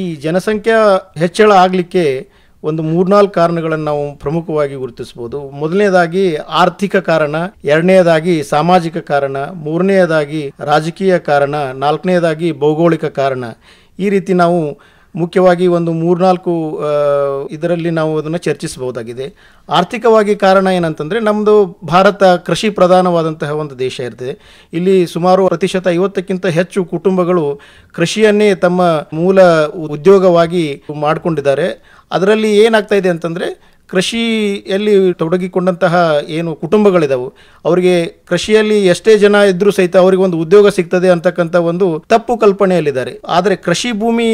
ಈ ಜನಸಂಖ್ಯಾ ಹೆಚ್ಚಳ ಆಗಲಿಕ್ಕೆ ಒಂದು ಮೂರ್ನಾಲ್ಕು ಕಾರಣಗಳನ್ನು ನಾವು ಪ್ರಮುಖವಾಗಿ ಗುರುತಿಸ್ಬೋದು ಮೊದಲನೇದಾಗಿ ಆರ್ಥಿಕ ಕಾರಣ ಎರಡನೆಯದಾಗಿ ಸಾಮಾಜಿಕ ಕಾರಣ ಮೂರನೆಯದಾಗಿ ರಾಜಕೀಯ ಕಾರಣ ನಾಲ್ಕನೇದಾಗಿ ಭೌಗೋಳಿಕ ಕಾರಣ ಈ ರೀತಿ ನಾವು ಮುಖ್ಯವಾಗಿ ಒಂದು ಮೂರ್ನಾಲ್ಕು ಇದರಲ್ಲಿ ನಾವು ಅದನ್ನು ಚರ್ಚಿಸಬಹುದಾಗಿದೆ ಆರ್ಥಿಕವಾಗಿ ಕಾರಣ ಏನಂತಂದರೆ ನಮ್ಮದು ಭಾರತ ಕೃಷಿ ಪ್ರಧಾನವಾದಂತಹ ಒಂದು ದೇಶ ಇರ್ತದೆ ಇಲ್ಲಿ ಸುಮಾರು ಪ್ರತಿಶತ ಐವತ್ತಕ್ಕಿಂತ ಹೆಚ್ಚು ಕುಟುಂಬಗಳು ಕೃಷಿಯನ್ನೇ ತಮ್ಮ ಮೂಲ ಉದ್ಯೋಗವಾಗಿ ಮಾಡಿಕೊಂಡಿದ್ದಾರೆ ಅದರಲ್ಲಿ ಏನಾಗ್ತಾ ಇದೆ ಅಂತಂದರೆ ಕೃಷಿಯಲ್ಲಿ ತೊಡಗಿಕೊಂಡಂತಹ ಏನು ಕುಟುಂಬಗಳಿದಾವೆ ಅವರಿಗೆ ಕೃಷಿಯಲ್ಲಿ ಎಷ್ಟೇ ಜನ ಇದ್ರೂ ಸಹಿತ ಅವರಿಗೆ ಒಂದು ಉದ್ಯೋಗ ಸಿಗ್ತದೆ ಅಂತಕ್ಕಂಥ ಒಂದು ತಪ್ಪು ಕಲ್ಪನೆಯಲ್ಲಿದ್ದಾರೆ ಆದರೆ ಕೃಷಿ ಭೂಮಿ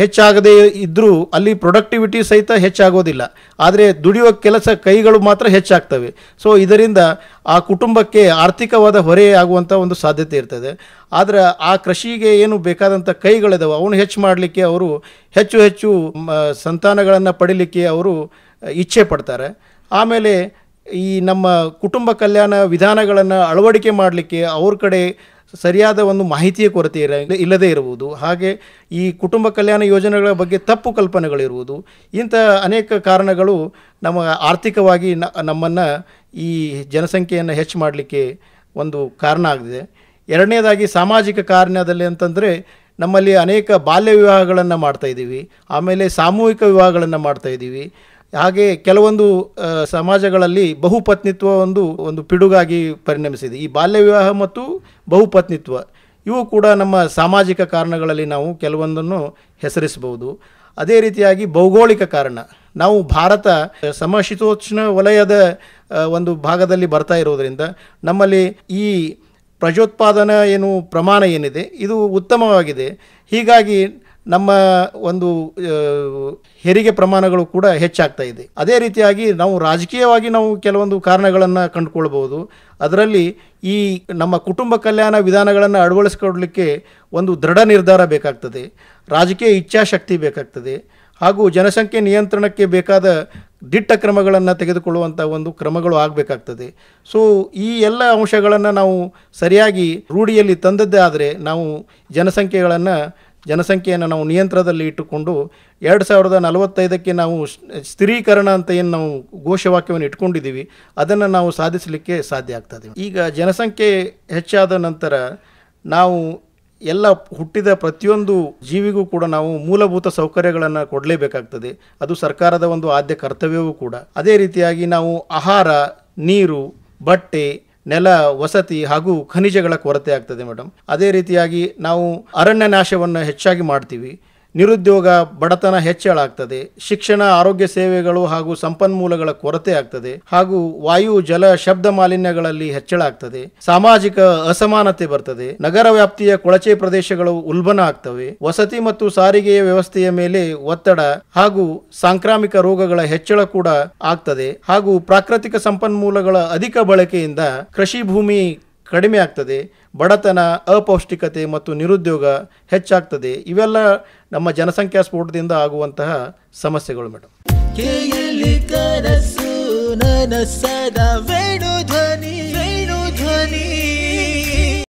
ಹೆಚ್ಚಾಗದೇ ಇದ್ದರೂ ಅಲ್ಲಿ ಪ್ರೊಡಕ್ಟಿವಿಟಿ ಸಹಿತ ಹೆಚ್ಚಾಗೋದಿಲ್ಲ ಆದರೆ ದುಡಿಯುವ ಕೆಲಸ ಕೈಗಳು ಮಾತ್ರ ಹೆಚ್ಚಾಗ್ತವೆ ಸೊ ಇದರಿಂದ ಆ ಕುಟುಂಬಕ್ಕೆ ಆರ್ಥಿಕವಾದ ಹೊರೆಯಾಗುವಂಥ ಒಂದು ಸಾಧ್ಯತೆ ಇರ್ತದೆ ಆದರೆ ಆ ಕೃಷಿಗೆ ಏನು ಬೇಕಾದಂಥ ಕೈಗಳಿದಾವೆ ಅವನು ಹೆಚ್ಚು ಮಾಡಲಿಕ್ಕೆ ಅವರು ಹೆಚ್ಚು ಹೆಚ್ಚು ಸಂತಾನಗಳನ್ನು ಪಡೀಲಿಕ್ಕೆ ಅವರು ಇಚ್ಛೆ ಪಡ್ತಾರೆ ಆಮೇಲೆ ಈ ನಮ್ಮ ಕುಟುಂಬ ಕಲ್ಯಾಣ ವಿಧಾನಗಳನ್ನು ಅಳವಡಿಕೆ ಮಾಡಲಿಕ್ಕೆ ಅವ್ರ ಕಡೆ ಸರಿಯಾದ ಒಂದು ಮಾಹಿತಿಯ ಕೊರತೆ ಇರ ಇಲ್ಲದೇ ಇರುವುದು ಹಾಗೆ ಈ ಕುಟುಂಬ ಕಲ್ಯಾಣ ಯೋಜನೆಗಳ ಬಗ್ಗೆ ತಪ್ಪು ಕಲ್ಪನೆಗಳಿರುವುದು ಇಂಥ ಅನೇಕ ಕಾರಣಗಳು ನಮ್ಮ ಆರ್ಥಿಕವಾಗಿ ನಮ್ಮನ್ನು ಈ ಜನಸಂಖ್ಯೆಯನ್ನು ಹೆಚ್ಚು ಮಾಡಲಿಕ್ಕೆ ಒಂದು ಕಾರಣ ಆಗಿದೆ ಎರಡನೇದಾಗಿ ಸಾಮಾಜಿಕ ಕಾರಣದಲ್ಲಿ ಅಂತಂದರೆ ನಮ್ಮಲ್ಲಿ ಅನೇಕ ಬಾಲ್ಯ ವಿವಾಹಗಳನ್ನು ಮಾಡ್ತಾಯಿದ್ದೀವಿ ಆಮೇಲೆ ಸಾಮೂಹಿಕ ವಿವಾಹಗಳನ್ನು ಮಾಡ್ತಾಯಿದ್ದೀವಿ ಹಾಗೆ ಕೆಲವೊಂದು ಸಮಾಜಗಳಲ್ಲಿ ಬಹುಪತ್ನಿತ್ವ ಒಂದು ಒಂದು ಪಿಡುಗಾಗಿ ಪರಿಣಮಿಸಿದೆ ಈ ಬಾಲ್ಯ ವಿವಾಹ ಮತ್ತು ಬಹುಪತ್ನಿತ್ವ ಇವು ಕೂಡ ನಮ್ಮ ಸಾಮಾಜಿಕ ಕಾರಣಗಳಲ್ಲಿ ನಾವು ಕೆಲವೊಂದನ್ನು ಹೆಸರಿಸಬಹುದು ಅದೇ ರೀತಿಯಾಗಿ ಭೌಗೋಳಿಕ ಕಾರಣ ನಾವು ಭಾರತ ಸಮಶೀತೋಷ್ಣ ವಲಯದ ಒಂದು ಭಾಗದಲ್ಲಿ ಬರ್ತಾ ಇರೋದರಿಂದ ನಮ್ಮಲ್ಲಿ ಈ ಪ್ರಜೋತ್ಪಾದನಾ ಏನು ಪ್ರಮಾಣ ಏನಿದೆ ಇದು ಉತ್ತಮವಾಗಿದೆ ಹೀಗಾಗಿ ನಮ್ಮ ಒಂದು ಹೆರಿಗೆ ಪ್ರಮಾಣಗಳು ಕೂಡ ಹೆಚ್ಚಾಗ್ತಾ ಇದೆ ಅದೇ ರೀತಿಯಾಗಿ ನಾವು ರಾಜಕೀಯವಾಗಿ ನಾವು ಕೆಲವೊಂದು ಕಾರಣಗಳನ್ನು ಕಂಡುಕೊಳ್ಬೋದು ಅದರಲ್ಲಿ ಈ ನಮ್ಮ ಕುಟುಂಬ ಕಲ್ಯಾಣ ವಿಧಾನಗಳನ್ನು ಅಳವಡಿಸ್ಕೊಡ್ಲಿಕ್ಕೆ ಒಂದು ದೃಢ ನಿರ್ಧಾರ ಬೇಕಾಗ್ತದೆ ರಾಜಕೀಯ ಇಚ್ಛಾಶಕ್ತಿ ಬೇಕಾಗ್ತದೆ ಹಾಗೂ ಜನಸಂಖ್ಯೆ ನಿಯಂತ್ರಣಕ್ಕೆ ಬೇಕಾದ ದಿಟ್ಟ ಕ್ರಮಗಳನ್ನು ತೆಗೆದುಕೊಳ್ಳುವಂಥ ಒಂದು ಕ್ರಮಗಳು ಆಗಬೇಕಾಗ್ತದೆ ಸೊ ಈ ಎಲ್ಲ ಅಂಶಗಳನ್ನು ನಾವು ಸರಿಯಾಗಿ ರೂಢಿಯಲ್ಲಿ ತಂದದ್ದೇ ಆದರೆ ನಾವು ಜನಸಂಖ್ಯೆಗಳನ್ನು ಜನಸಂಖ್ಯೆಯನ್ನು ನಾವು ನಿಯಂತ್ರಣದಲ್ಲಿ ಇಟ್ಟುಕೊಂಡು ಎರಡು ಸಾವಿರದ ನಲವತ್ತೈದಕ್ಕೆ ನಾವು ಸ್ಥಿರೀಕರಣ ಅಂತ ಏನು ನಾವು ಘೋಷವಾಕ್ಯವನ್ನು ಇಟ್ಕೊಂಡಿದ್ದೀವಿ ಅದನ್ನು ನಾವು ಸಾಧಿಸಲಿಕ್ಕೆ ಸಾಧ್ಯ ಆಗ್ತದೆ ಈಗ ಜನಸಂಖ್ಯೆ ಹೆಚ್ಚಾದ ನಂತರ ನಾವು ಎಲ್ಲ ಹುಟ್ಟಿದ ಪ್ರತಿಯೊಂದು ಜೀವಿಗೂ ಕೂಡ ನಾವು ಮೂಲಭೂತ ಸೌಕರ್ಯಗಳನ್ನು ಕೊಡಲೇಬೇಕಾಗ್ತದೆ ಅದು ಸರ್ಕಾರದ ಒಂದು ಆದ್ಯ ಕರ್ತವ್ಯವೂ ಕೂಡ ಅದೇ ರೀತಿಯಾಗಿ ನಾವು ಆಹಾರ ನೀರು ಬಟ್ಟೆ ನೆಲ ವಸತಿ ಹಾಗೂ ಖನಿಜಗಳ ಕೊರತೆ ಆಗ್ತದೆ ಮೇಡಮ್ ಅದೇ ರೀತಿಯಾಗಿ ನಾವು ಅರಣ್ಯ ನಾಶವನ್ನು ಹೆಚ್ಚಾಗಿ ಮಾಡ್ತೀವಿ ನಿರುದ್ಯೋಗ ಬಡತನ ಹೆಚ್ಚಳ ಆಗ್ತದೆ ಶಿಕ್ಷಣ ಆರೋಗ್ಯ ಸೇವೆಗಳು ಹಾಗೂ ಸಂಪನ್ಮೂಲಗಳ ಕೊರತೆ ಆಗ್ತದೆ ಹಾಗೂ ವಾಯು ಜಲ ಶಬ್ದ ಮಾಲಿನ್ಯಗಳಲ್ಲಿ ಹೆಚ್ಚಳ ಆಗ್ತದೆ ಸಾಮಾಜಿಕ ಅಸಮಾನತೆ ಬರ್ತದೆ ನಗರ ವ್ಯಾಪ್ತಿಯ ಕೊಳಚೆ ಪ್ರದೇಶಗಳು ಉಲ್ಬಣ ಆಗ್ತವೆ ವಸತಿ ಮತ್ತು ಸಾರಿಗೆಯ ವ್ಯವಸ್ಥೆಯ ಮೇಲೆ ಒತ್ತಡ ಹಾಗೂ ಸಾಂಕ್ರಾಮಿಕ ರೋಗಗಳ ಹೆಚ್ಚಳ ಕೂಡ ಆಗ್ತದೆ ಹಾಗೂ ಪ್ರಾಕೃತಿಕ ಸಂಪನ್ಮೂಲಗಳ ಅಧಿಕ ಬಳಕೆಯಿಂದ ಕೃಷಿ ಭೂಮಿ ಕಡಿಮೆ ಆಗ್ತದೆ ಬಡತನ ಅಪೌಷ್ಟಿಕತೆ ಮತ್ತು ನಿರುದ್ಯೋಗ ಹೆಚ್ಚಾಗ್ತದೆ ಇವೆಲ್ಲ ನಮ್ಮ ಜನಸಂಖ್ಯಾ ಸ್ಫೋಟದಿಂದ ಆಗುವಂತಹ ಸಮಸ್ಯೆಗಳು ಮೇಡಮ್